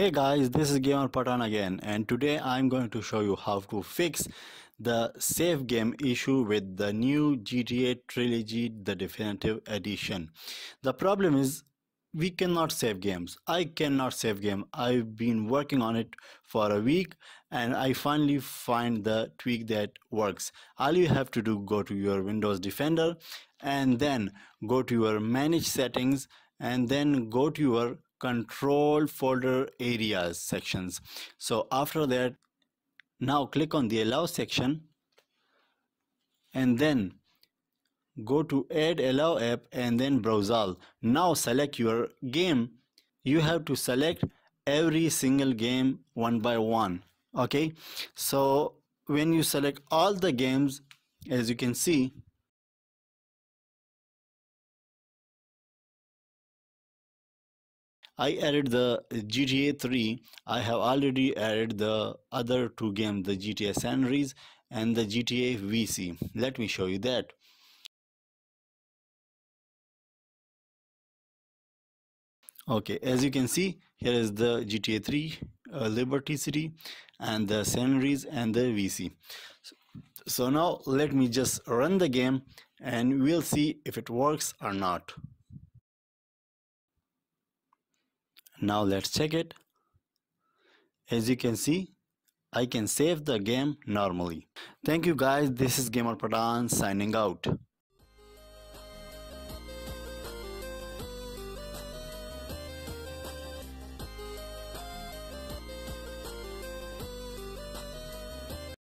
Hey guys, this is Gamer Patan again and today I'm going to show you how to fix the save game issue with the new GTA Trilogy The Definitive Edition. The problem is we cannot save games. I cannot save game. I've been working on it for a week and I finally find the tweak that works. All you have to do go to your Windows Defender and then go to your manage settings and then go to your control folder areas sections so after that now click on the allow section and then go to add allow app and then browse all. now select your game you have to select every single game one by one okay so when you select all the games as you can see I added the GTA 3. I have already added the other two games, the GTA San Andreas and the GTA VC. Let me show you that. Okay, as you can see, here is the GTA 3, uh, Liberty City, and the San Andreas and the VC. So now let me just run the game and we'll see if it works or not. Now let's check it. As you can see, I can save the game normally. Thank you guys. This is Gamer Pradhan signing out.